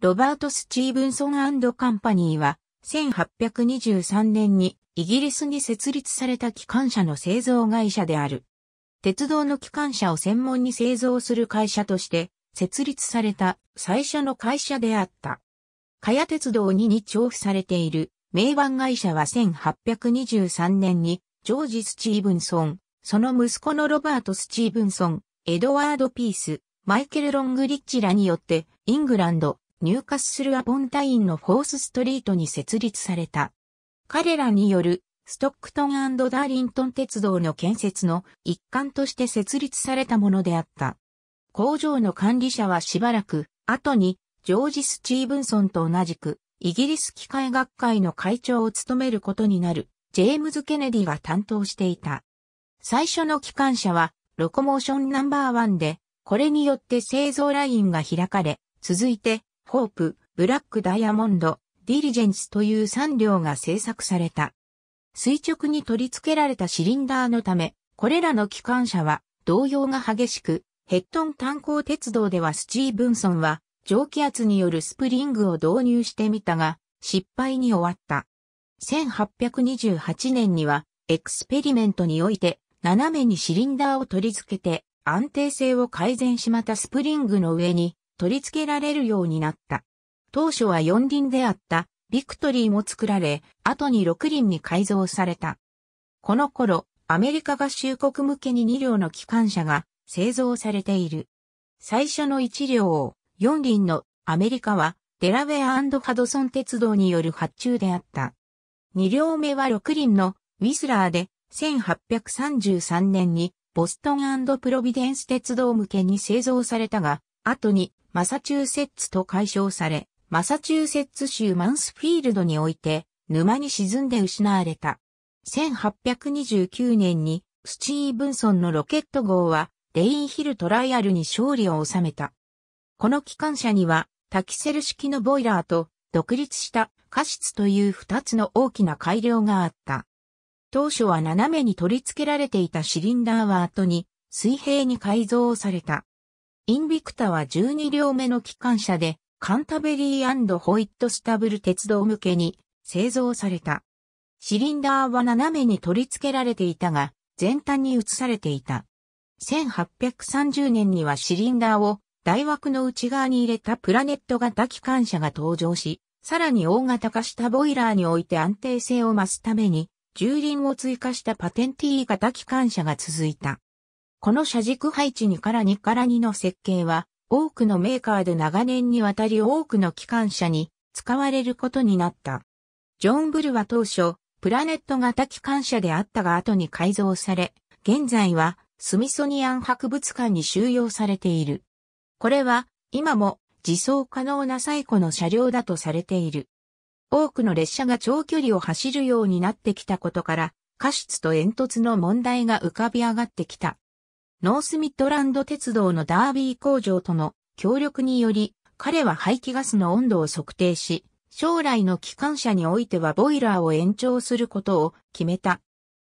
ロバート・スチーブンソンカンパニーは、1823年にイギリスに設立された機関車の製造会社である。鉄道の機関車を専門に製造する会社として、設立された最初の会社であった。かや鉄道2に調布されている名番会社は1823年にジョージ・スチーブンソン、その息子のロバート・スチーブンソン、エドワード・ピース、マイケル・ロングリッチらによってイングランド、ニューカッスル・アポンタインのフォースストリートに設立された。彼らによるストックトンダーリントン鉄道の建設の一環として設立されたものであった。工場の管理者はしばらく後にジョージ・スチーブンソンと同じくイギリス機械学会の会長を務めることになるジェームズ・ケネディが担当していた。最初の機関車はロコモーションナンバーワンでこれによって製造ラインが開かれ続いてホープ、ブラックダイヤモンド、ディリジェンスという3両が製作された。垂直に取り付けられたシリンダーのため、これらの機関車は動揺が激しく、ヘッドン炭鉱鉄道ではスチーブンソンは蒸気圧によるスプリングを導入してみたが、失敗に終わった。1828年にはエクスペリメントにおいて斜めにシリンダーを取り付けて安定性を改善しまたスプリングの上に取り付けられるようになった。当初は4輪であったビクトリーも作られ、後に6輪に改造された。この頃、アメリカ合衆国向けに2両の機関車が製造されている。最初の1両を4輪のアメリカはデラウェアハドソン鉄道による発注であった。2両目は6輪のウィスラーで1833年にボストンプロビデンス鉄道向けに製造されたが、後にマサチューセッツと解消され、マサチューセッツ州マンスフィールドにおいて沼に沈んで失われた。1829年にスチーブンソンのロケット号はレインヒルトライアルに勝利を収めた。この機関車にはタキセル式のボイラーと独立した過失という二つの大きな改良があった。当初は斜めに取り付けられていたシリンダーは後に水平に改造された。インビクタは12両目の機関車で、カンタベリーホイットスタブル鉄道向けに製造された。シリンダーは斜めに取り付けられていたが、全端に移されていた。1830年にはシリンダーを大枠の内側に入れたプラネット型機関車が登場し、さらに大型化したボイラーにおいて安定性を増すために、重輪を追加したパテンティー型機関車が続いた。この車軸配置2から2から2の設計は、多くのメーカーで長年にわたり多くの機関車に使われることになった。ジョン・ブルは当初、プラネット型機関車であったが後に改造され、現在はスミソニアン博物館に収容されている。これは今も自走可能な最古の車両だとされている。多くの列車が長距離を走るようになってきたことから、過失と煙突の問題が浮かび上がってきた。ノースミッドランド鉄道のダービー工場との協力により、彼は排気ガスの温度を測定し、将来の機関車においてはボイラーを延長することを決めた。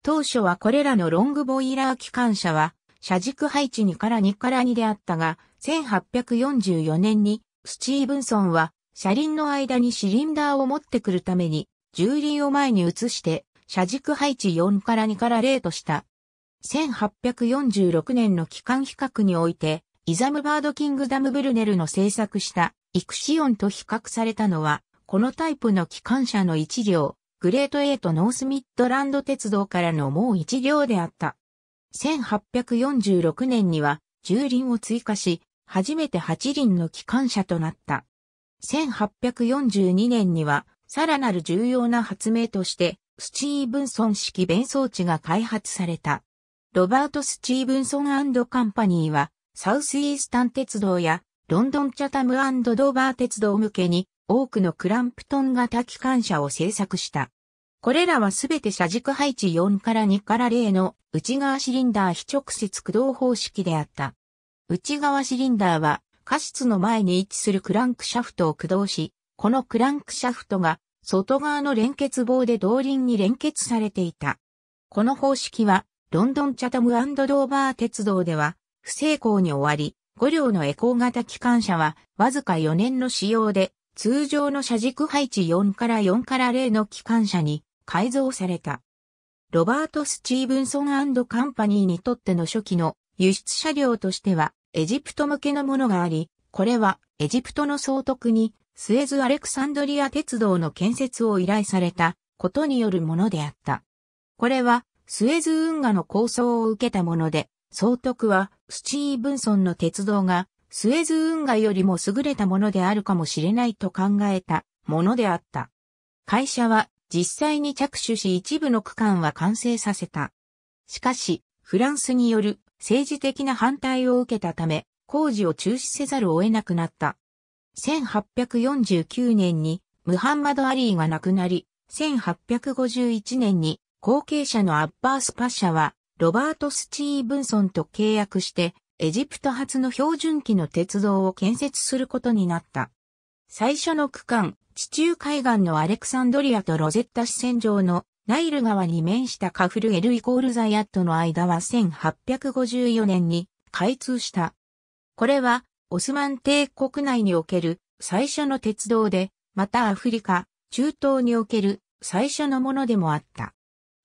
当初はこれらのロングボイラー機関車は、車軸配置2から2から2であったが、1844年にスチーブンソンは車輪の間にシリンダーを持ってくるために、重輪を前に移して、車軸配置4から2から0とした。1846年の機関比較において、イザムバード・キングダム・ブルネルの製作したイクシオンと比較されたのは、このタイプの機関車の一両、グレートエイト・ノースミッドランド鉄道からのもう一両であった。1846年には10輪を追加し、初めて8輪の機関車となった。1842年には、さらなる重要な発明として、スチーブンソン式弁装置が開発された。ロバート・スチーブンソンカンパニーは、サウスイースタン鉄道や、ロンドン・チャタムドーバー鉄道向けに、多くのクランプトン型機関車を製作した。これらはすべて車軸配置4から2から0の内側シリンダー非直接駆動方式であった。内側シリンダーは、過失の前に位置するクランクシャフトを駆動し、このクランクシャフトが外側の連結棒で動輪に連結されていた。この方式はロンドンチャタムドーバー鉄道では、不成功に終わり、5両のエコー型機関車は、わずか4年の使用で、通常の車軸配置4から4から0の機関車に改造された。ロバート・スチーブンソンカンパニーにとっての初期の輸出車両としては、エジプト向けのものがあり、これはエジプトの総督にスエズ・アレクサンドリア鉄道の建設を依頼されたことによるものであった。これはスエズ運河の構想を受けたもので、総督はスチーブンソンの鉄道がスエズ運河よりも優れたものであるかもしれないと考えたものであった。会社は実際に着手し一部の区間は完成させた。しかし、フランスによる政治的な反対を受けたため、工事を中止せざるを得なくなった。1849年にムハンマド・アリーが亡くなり、1851年に後継者のアッバース・パシャは、ロバート・スチーブンソンと契約して、エジプト初の標準機の鉄道を建設することになった。最初の区間、地中海岸のアレクサンドリアとロゼッタ支線上のナイル川に面したカフル・エル・イコール・ザ・ヤットの間は1854年に開通した。これは、オスマン帝国内における最初の鉄道で、またアフリカ、中東における最初のものでもあった。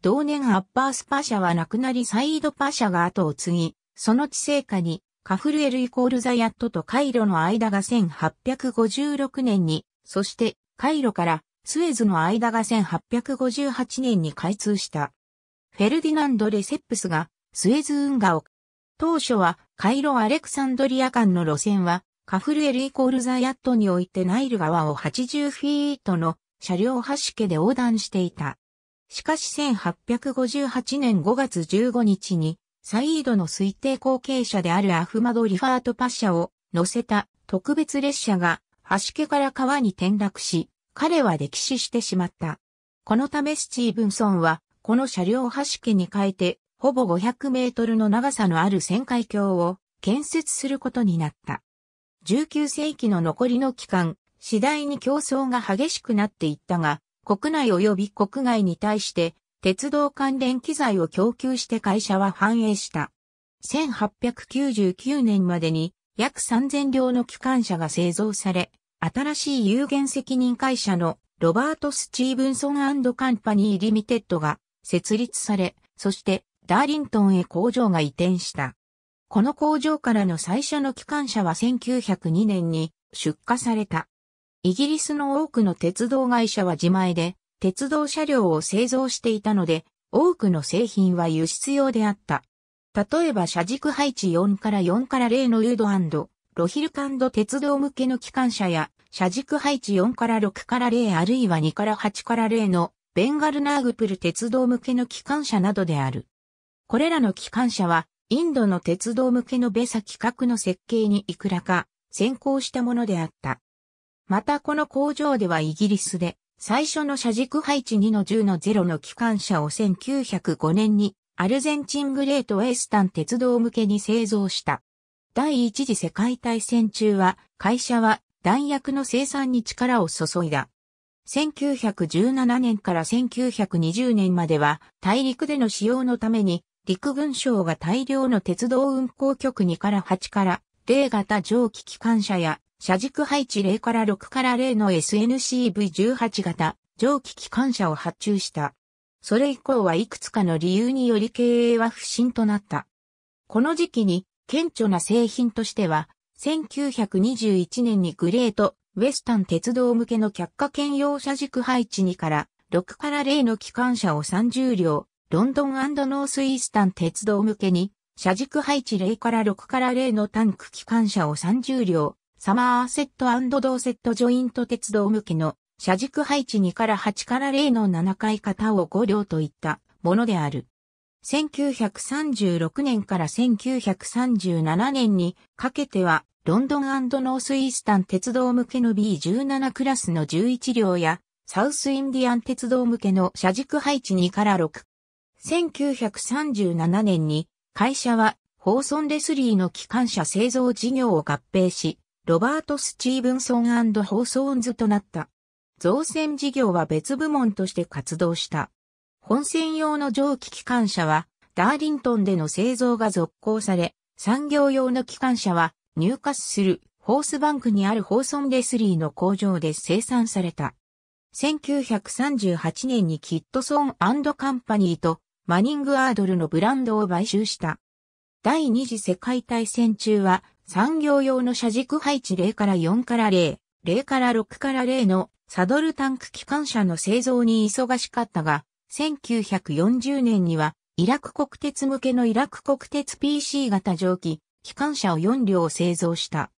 同年アッパースパシャは亡くなりサイードパシャが後を継ぎ、その治世下にカフルエルイコールザヤットとカイロの間が1856年に、そしてカイロからスエズの間が1858年に開通した。フェルディナンド・レセップスがスエズ運河を当初はカイロ・アレクサンドリア間の路線はカフルエルイコールザヤットにおいてナイル川を80フィートの車両端家で横断していた。しかし1858年5月15日に、サイードの推定後継者であるアフマド・リファート・パッシャを乗せた特別列車が橋家から川に転落し、彼は溺死してしまった。このためスチーブンソンは、この車両を橋家に変えて、ほぼ500メートルの長さのある旋回橋を建設することになった。19世紀の残りの期間、次第に競争が激しくなっていったが、国内及び国外に対して鉄道関連機材を供給して会社は繁栄した。1899年までに約3000両の機関車が製造され、新しい有限責任会社のロバート・スチーブンソンカンパニー・リミテッドが設立され、そしてダーリントンへ工場が移転した。この工場からの最初の機関車は1902年に出荷された。イギリスの多くの鉄道会社は自前で、鉄道車両を製造していたので、多くの製品は輸出用であった。例えば車軸配置4から4から0のユードロヒルカンド鉄道向けの機関車や、車軸配置4から6から0あるいは2から8から0のベンガルナーグプル鉄道向けの機関車などである。これらの機関車は、インドの鉄道向けのベサ規格の設計にいくらか先行したものであった。またこの工場ではイギリスで最初の車軸配置2の10の0の機関車を1905年にアルゼンチングレートウェスタン鉄道向けに製造した。第一次世界大戦中は会社は弾薬の生産に力を注いだ。1917年から1920年までは大陸での使用のために陸軍省が大量の鉄道運行局2から8から0型蒸気機関車や車軸配置0から6から0の SNCV18 型蒸気機関車を発注した。それ以降はいくつかの理由により経営は不振となった。この時期に顕著な製品としては、1921年にグレート、ウェスタン鉄道向けの客家兼用車軸配置2から6から0の機関車を30両、ロンドンノースイースタン鉄道向けに、車軸配置0から6から0のタンク機関車を30両、サマーセットドーセットジョイント鉄道向けの車軸配置2から8から0の7回型を5両といったものである。1936年から1937年にかけてはロンドンノースイースタン鉄道向けの B17 クラスの11両やサウスインディアン鉄道向けの車軸配置2から6。1937年に会社はホーソンレスリーの機関車製造事業を合併し、ロバート・スチーブンソンホーソーンズとなった。造船事業は別部門として活動した。本船用の蒸気機関車は、ダーリントンでの製造が続行され、産業用の機関車は、入荷するホースバンクにあるホーソンレスリーの工場で生産された。1938年にキットソンカンパニーとマニングアードルのブランドを買収した。第二次世界大戦中は産業用の車軸配置0から4から0、0から6から0のサドルタンク機関車の製造に忙しかったが、1940年にはイラク国鉄向けのイラク国鉄 PC 型蒸気、機関車を4両製造した。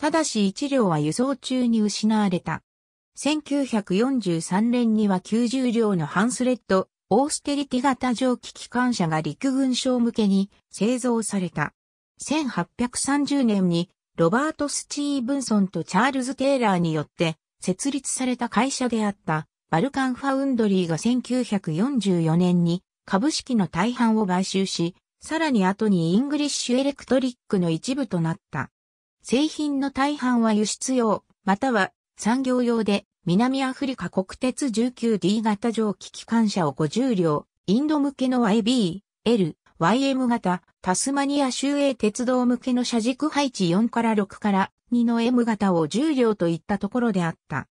ただし1両は輸送中に失われた。1943年には90両のハンスレッド、オーステリティ型蒸気機関車が陸軍省向けに製造された。1830年にロバート・スチーブンソンとチャールズ・テイラーによって設立された会社であったバルカンファウンドリーが1944年に株式の大半を買収し、さらに後にイングリッシュエレクトリックの一部となった。製品の大半は輸出用、または産業用で、南アフリカ国鉄 19D 型蒸気機関車を50両、インド向けの IB、L、YM 型、タスマニア州営鉄道向けの車軸配置4から6から2の M 型を10両といったところであった。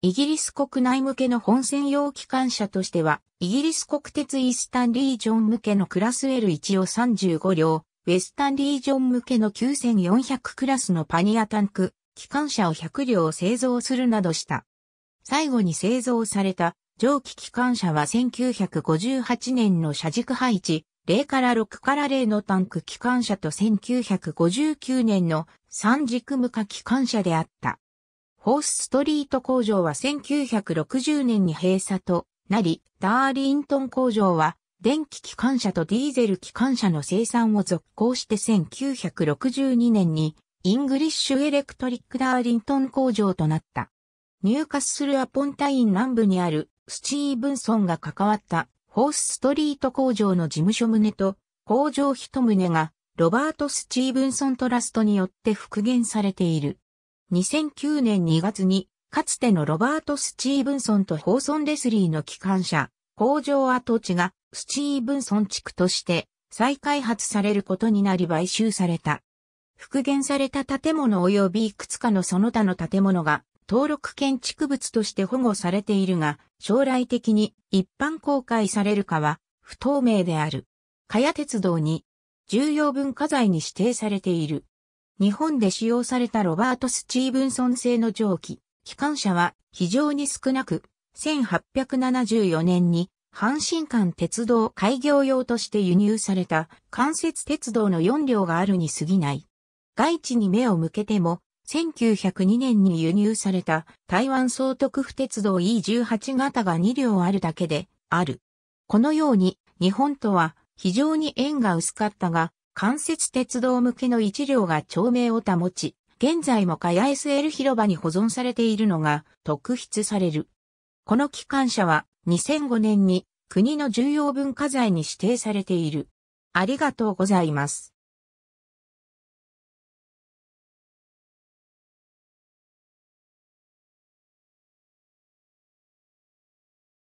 イギリス国内向けの本専用機関車としては、イギリス国鉄イースタンリージョン向けのクラス L1 を35両、ウェスタンリージョン向けの9400クラスのパニアタンク、機関車を100両製造するなどした。最後に製造された蒸気機関車は1958年の車軸配置0から6から0のタンク機関車と1959年の三軸無化機関車であった。ホースストリート工場は1960年に閉鎖となり、ダーリントン工場は電気機関車とディーゼル機関車の生産を続行して1962年にイングリッシュエレクトリックダーリントン工場となった。ニューカッスルアポンタイン南部にあるスチーブンソンが関わったホースストリート工場の事務所棟と工場一棟がロバート・スチーブンソン・トラストによって復元されている。2009年2月にかつてのロバート・スチーブンソンとホーソン・レスリーの機関車、工場跡地がスチーブンソン地区として再開発されることになり買収された。復元された建物及びいくつかのその他の建物が登録建築物として保護されているが、将来的に一般公開されるかは不透明である。かや鉄道に重要文化財に指定されている。日本で使用されたロバート・スチーブンソン製の蒸気、機関車は非常に少なく、1874年に阪神間鉄道開業用として輸入された関節鉄道の4両があるに過ぎない。外地に目を向けても1902年に輸入された台湾総督府鉄道 E18 型が2両あるだけである。このように日本とは非常に縁が薄かったが、関節鉄道向けの1両が町名を保ち、現在もかや SL 広場に保存されているのが特筆される。この機関車は2005年に国の重要文化財に指定されている。ありがとうございます。